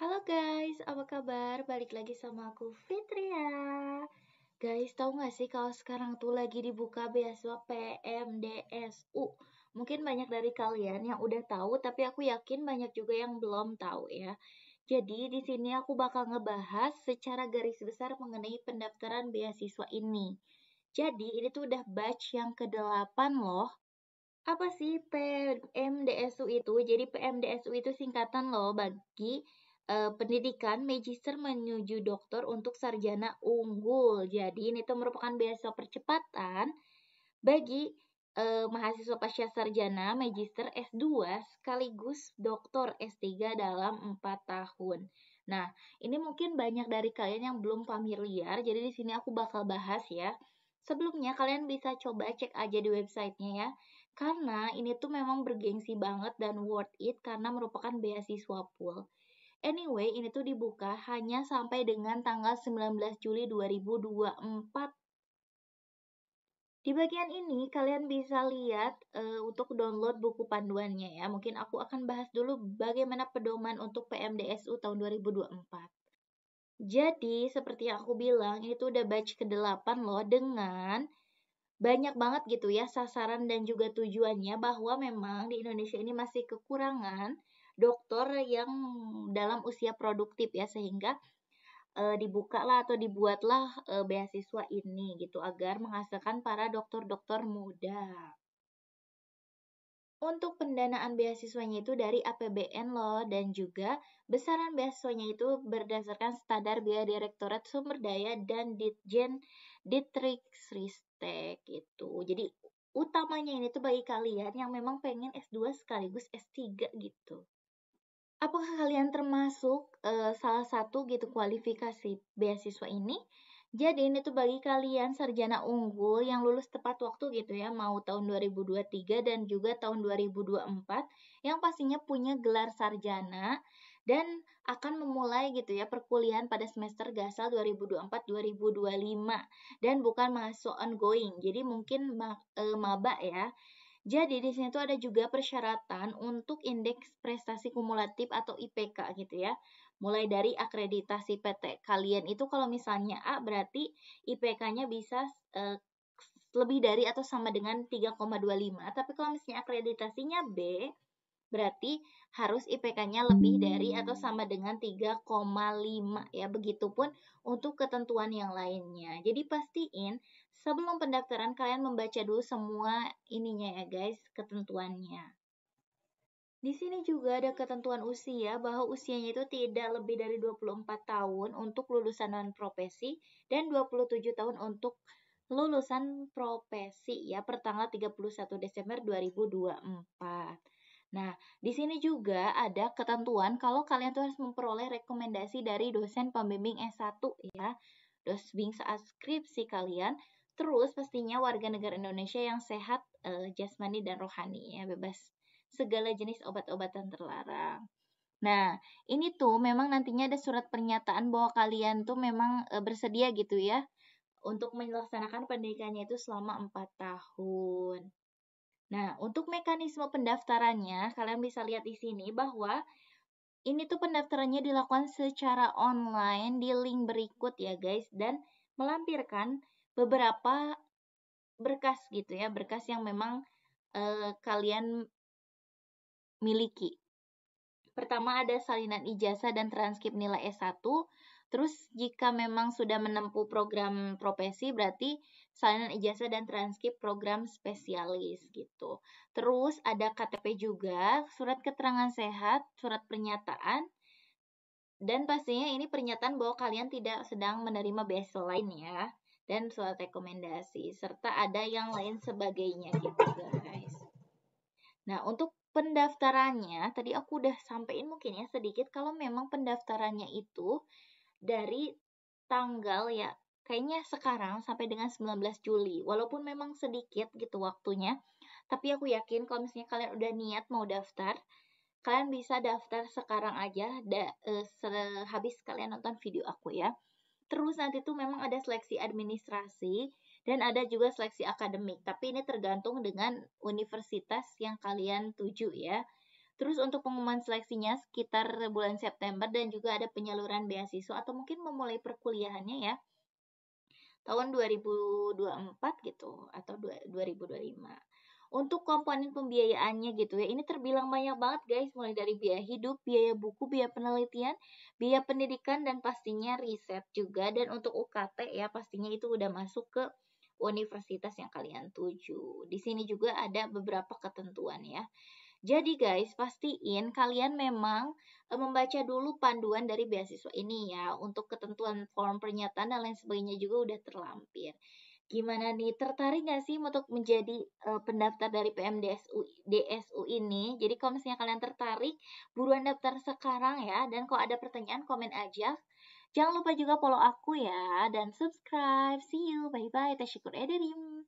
Halo guys, apa kabar? Balik lagi sama aku Fitria. Guys, tahu gak sih kalau sekarang tuh lagi dibuka beasiswa PMDSU? Mungkin banyak dari kalian yang udah tahu, tapi aku yakin banyak juga yang belum tahu ya. Jadi di sini aku bakal ngebahas secara garis besar mengenai pendaftaran beasiswa ini. Jadi ini tuh udah batch yang ke-8 loh apa sih PMDSU itu? Jadi PMDSU itu singkatan loh bagi uh, pendidikan, magister menuju doktor untuk sarjana unggul. Jadi ini tuh merupakan beasiswa percepatan bagi uh, mahasiswa pasca sarjana, magister S2 sekaligus doktor S3 dalam 4 tahun. Nah, ini mungkin banyak dari kalian yang belum familiar, jadi di sini aku bakal bahas ya. Sebelumnya kalian bisa coba cek aja di websitenya ya, karena ini tuh memang bergengsi banget dan worth it karena merupakan beasiswa full. Anyway, ini tuh dibuka hanya sampai dengan tanggal 19 Juli 2024. Di bagian ini kalian bisa lihat e, untuk download buku panduannya ya. Mungkin aku akan bahas dulu bagaimana pedoman untuk PMDSU tahun 2024. Jadi, seperti yang aku bilang, ini tuh udah batch ke-8 loh dengan banyak banget gitu ya sasaran dan juga tujuannya bahwa memang di Indonesia ini masih kekurangan dokter yang dalam usia produktif ya sehingga e, dibukalah atau dibuatlah e, beasiswa ini gitu agar menghasilkan para dokter-dokter muda. Untuk pendanaan beasiswanya itu dari APBN loh dan juga besaran beasiswanya itu berdasarkan standar biaya Direktorat Sumber Daya dan Ditjen Ditrikristek gitu. Jadi utamanya ini tuh bagi kalian yang memang pengen S2 sekaligus S3 gitu. Apakah kalian termasuk uh, salah satu gitu kualifikasi beasiswa ini? Jadi ini tuh bagi kalian sarjana unggul yang lulus tepat waktu gitu ya, mau tahun 2023 dan juga tahun 2024 yang pastinya punya gelar sarjana dan akan memulai gitu ya perkuliahan pada semester gasal 2024-2025 dan bukan masuk ongoing. Jadi mungkin ma e, maba ya. Jadi di sini tuh ada juga persyaratan untuk indeks prestasi kumulatif atau IPK gitu ya. Mulai dari akreditasi PT kalian itu kalau misalnya A berarti IPK-nya bisa uh, lebih dari atau sama dengan 3,25. Tapi kalau misalnya akreditasinya B berarti harus IPK-nya lebih dari atau sama dengan 3,5 ya. Begitupun untuk ketentuan yang lainnya. Jadi pastiin Sebelum pendaftaran, kalian membaca dulu semua ininya ya guys, ketentuannya. Di sini juga ada ketentuan usia bahwa usianya itu tidak lebih dari 24 tahun untuk lulusan non profesi dan 27 tahun untuk lulusan profesi ya per tanggal 31 Desember 2024. Nah, di sini juga ada ketentuan kalau kalian tuh harus memperoleh rekomendasi dari dosen pembimbing S1 ya. Dosbing saat skripsi kalian terus pastinya warga negara Indonesia yang sehat uh, jasmani dan rohani ya bebas segala jenis obat-obatan terlarang. Nah, ini tuh memang nantinya ada surat pernyataan bahwa kalian tuh memang e, bersedia gitu ya untuk melaksanakan pendidikannya itu selama 4 tahun. Nah, untuk mekanisme pendaftarannya, kalian bisa lihat di sini bahwa ini tuh pendaftarannya dilakukan secara online di link berikut ya guys dan melampirkan beberapa berkas gitu ya, berkas yang memang eh, kalian miliki. Pertama ada salinan ijazah dan transkrip nilai S1. Terus jika memang sudah menempuh program profesi berarti salinan ijazah dan transkrip program spesialis gitu. Terus ada KTP juga, surat keterangan sehat, surat pernyataan, dan pastinya ini pernyataan bahwa kalian tidak sedang menerima beasiswa lain ya dan surat rekomendasi serta ada yang lain sebagainya gitu guys. Nah, untuk pendaftarannya tadi aku udah sampein mungkin ya sedikit kalau memang pendaftarannya itu dari tanggal ya kayaknya sekarang sampai dengan 19 Juli. Walaupun memang sedikit gitu waktunya, tapi aku yakin kalau misalnya kalian udah niat mau daftar, kalian bisa daftar sekarang aja da, eh, habis kalian nonton video aku ya. Terus nanti tuh memang ada seleksi administrasi dan ada juga seleksi akademik, tapi ini tergantung dengan universitas yang kalian tuju ya. Terus untuk pengumuman seleksinya sekitar bulan September dan juga ada penyaluran beasiswa atau mungkin memulai perkuliahannya ya tahun 2024 gitu atau 2025. Untuk komponen pembiayaannya gitu ya, ini terbilang banyak banget guys, mulai dari biaya hidup, biaya buku, biaya penelitian, biaya pendidikan, dan pastinya riset juga. Dan untuk UKT ya, pastinya itu udah masuk ke universitas yang kalian tuju. Di sini juga ada beberapa ketentuan ya. Jadi guys, pastiin kalian memang eh, membaca dulu panduan dari beasiswa ini ya untuk ketentuan form pernyataan dan lain sebagainya juga udah terlampir. Gimana nih, tertarik nggak sih untuk menjadi uh, pendaftar dari PMDSU DSU ini? Jadi kalau misalnya kalian tertarik, buruan daftar sekarang ya. Dan kalau ada pertanyaan, komen aja. Jangan lupa juga follow aku ya, dan subscribe. See you, bye-bye. Tasyikur ederim.